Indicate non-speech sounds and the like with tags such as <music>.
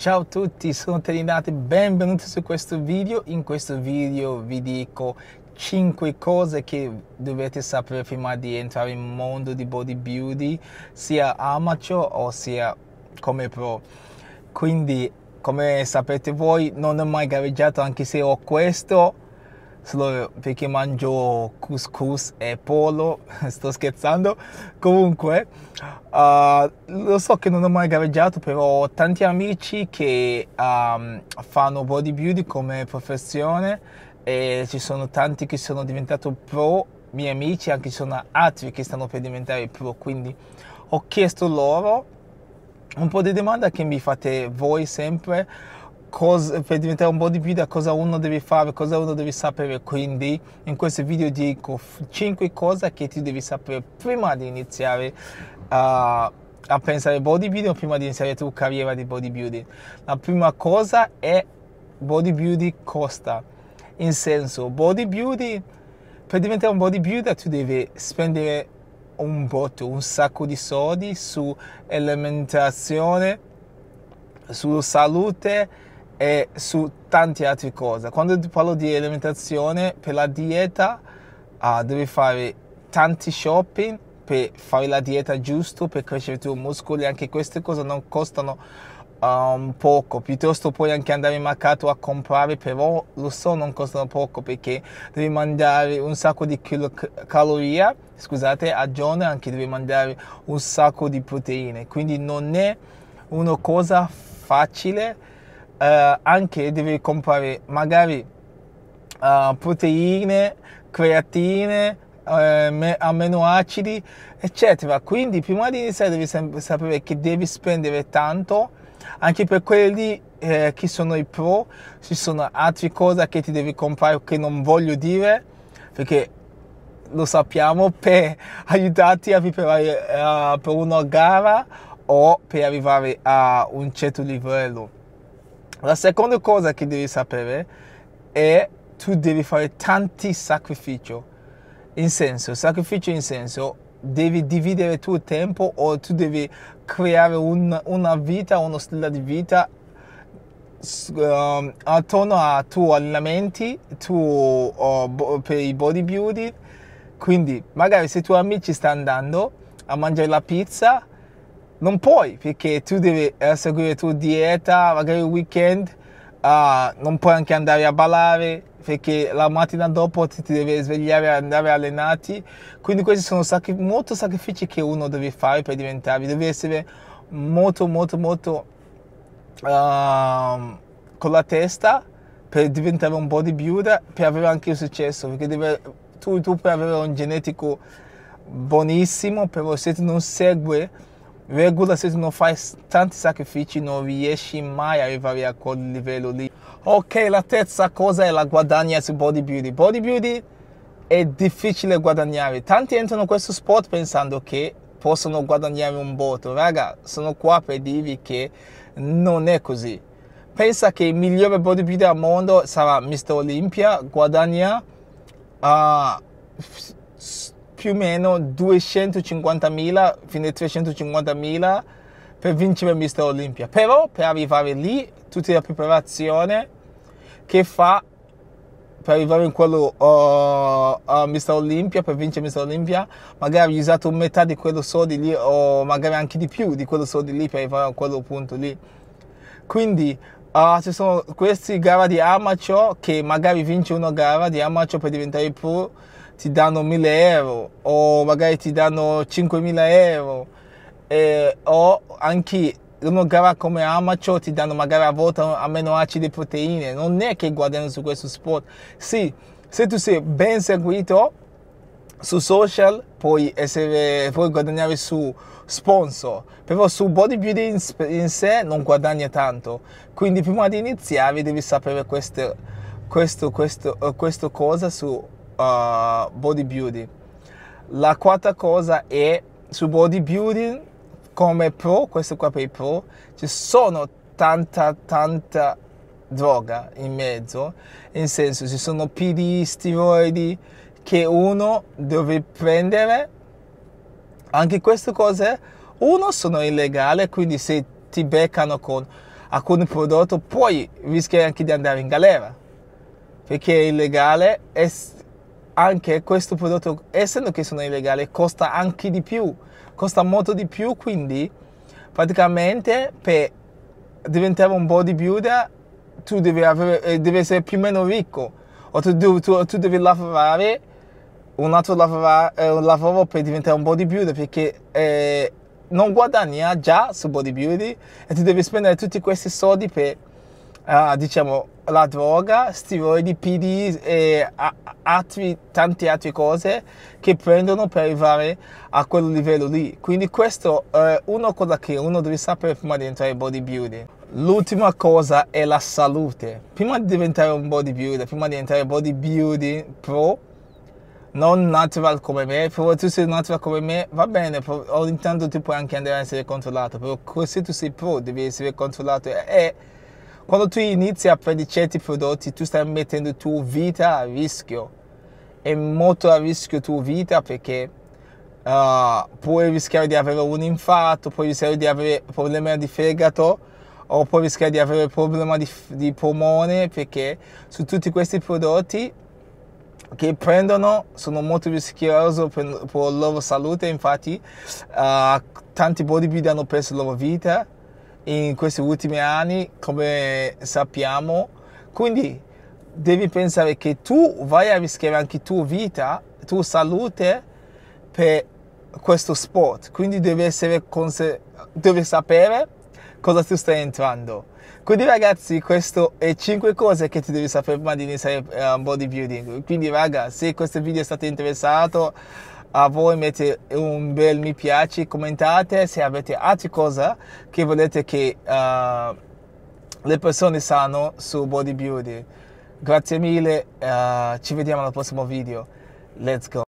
Ciao a tutti, sono Terinate, benvenuti su questo video. In questo video vi dico 5 cose che dovete sapere prima di entrare in mondo di body beauty, sia amateur o sia come pro. Quindi, come sapete voi, non ho mai gareggiato anche se ho questo solo perché mangio couscous e pollo, <laughs> sto scherzando. Comunque, uh, lo so che non ho mai gareggiato, però ho tanti amici che um, fanno bodybuilding come professione e ci sono tanti che sono diventati pro, miei amici, anche ci sono altri che stanno per diventare pro, quindi ho chiesto loro un po' di domanda che mi fate voi sempre cosa, per diventare un bodybuilder cosa uno deve fare, cosa uno deve sapere. Quindi in questo video dico 5 cose che tu devi sapere prima di iniziare a, a pensare bodybuilding o prima di iniziare la tua carriera di bodybuilding. La prima cosa è bodybuilding costa. In senso, bodybuilding, per diventare un bodybuilder tu devi spendere un botto, un sacco di soldi su alimentazione, sulla salute, e su tante altre cose. Quando ti parlo di alimentazione, per la dieta uh, devi fare tanti shopping per fare la dieta giusta, per crescere i tuoi muscoli, anche queste cose non costano um, poco, piuttosto puoi anche andare in mercato a comprare, però lo so non costano poco perché devi mandare un sacco di calorie, scusate, a giorno anche devi mandare un sacco di proteine, quindi non è una cosa facile eh, anche devi comprare magari eh, proteine, creatine, eh, amminoacidi, eccetera. Quindi prima di iniziare devi sempre sapere che devi spendere tanto, anche per quelli eh, che sono i pro, ci sono altre cose che ti devi comprare che non voglio dire, perché lo sappiamo, <laughs> per aiutarti a preparare uh, per una gara o per arrivare a un certo livello. La seconda cosa che devi sapere è che tu devi fare tanti sacrifici. In senso, sacrificio in senso, devi dividere il tuo tempo o tu devi creare un, una vita, uno stile di vita um, attorno ai tuoi allenamenti, tu, uh, oh, per i bodybuilding. Quindi, magari se i tuoi amici stanno andando a mangiare la pizza, non puoi perché tu devi seguire la tua dieta, magari il weekend uh, non puoi anche andare a ballare perché la mattina dopo ti, ti devi svegliare e andare allenati. Quindi questi sono sacri- molti sacrifici che uno deve fare per diventare, devi essere molto molto molto uh, con la testa per diventare un bodybuilder, per avere anche il successo, perché deve, tu, tu puoi avere un genetico buonissimo, però se tu non segui Regula se non fai tanti sacrifici non riesci mai a arrivare a quel livello lì. Ok, la terza cosa è la guadagna su body beauty. Body beauty è difficile guadagnare. Tanti entrano in questo sport pensando che possono guadagnare un botto. Raga, sono qua per dirvi che non è così. Pensa che il migliore body beauty al mondo sarà Mr. Olympia, guadagna uh, più o meno 250.000, fino a 350.000 per vincere Mister Olimpia. Però per arrivare lì, tutta la preparazione che fa per arrivare in quello uh, a Mister Olimpia, per vincere Mister Olimpia, magari ho usato metà di quello soldi lì o magari anche di più di quello soldi lì per arrivare a quello punto lì. Quindi uh, ci sono queste gare di amateur che magari vince una gara di amateur per diventare pro ti danno 1000 euro o magari ti danno 5000 euro eh, o anche una gara come Amateur ti danno magari a volte meno acidi e proteine non è che guardano su questo sport sì, se tu sei ben seguito su social puoi, essere, puoi guadagnare su sponsor però su bodybuilding in sé non guadagna tanto quindi prima di iniziare devi sapere questo questo, questo, questo cosa su uh, bodybuilding. La quarta cosa è su bodybuilding come pro, questo qua per i pro, ci sono tanta, tanta droga in mezzo, in senso ci sono PD, steroidi che uno deve prendere, anche queste cose, uno sono illegali, quindi se ti beccano con alcuni prodotti puoi rischiare anche di andare in galera, perché è illegale anche questo prodotto, essendo che sono illegali, costa anche di più, costa molto di più, quindi praticamente per diventare un bodybuilder tu devi, avere, eh, devi essere più o meno ricco o tu, tu, tu devi lavorare un altro lavora, eh, un lavoro per diventare un bodybuilder perché eh, non guadagna già su bodybuilding e tu devi spendere tutti questi soldi per uh, diciamo, la droga, steroidi, PD e altri, tante altre cose che prendono per arrivare a quel livello lì. Quindi questo è una cosa che uno deve sapere prima di entrare in bodybuilding. L'ultima cosa è la salute. Prima di diventare un bodybuilder, prima di entrare in bodybuilding pro, non natural come me, però tu sei natural come me, va bene, ogni tanto tu puoi anche andare a essere controllato, però se tu sei pro devi essere controllato e quando tu inizi a prendere certi prodotti, tu stai mettendo tua vita a rischio. È molto a rischio tua vita perché uh, puoi rischiare di avere un infarto, puoi rischiare di avere problemi di fegato o puoi rischiare di avere problemi di, di polmone perché su tutti questi prodotti che prendono sono molto rischiosi per, per, la loro salute, infatti uh, tanti bodybuilder hanno perso la loro vita in questi ultimi anni, come sappiamo. Quindi devi pensare che tu vai a rischiare anche tua vita, tua salute per questo sport. Quindi devi, conse- devi sapere cosa tu stai entrando. Quindi ragazzi, questo è 5 cose che ti devi sapere prima di iniziare um, bodybuilding. Quindi raga, se questo video è stato interessato a voi mette un bel mi piace, commentate se avete altre cose che volete che uh, le persone sanno su Body Beauty. Grazie mille, uh, ci vediamo al prossimo video. Let's go!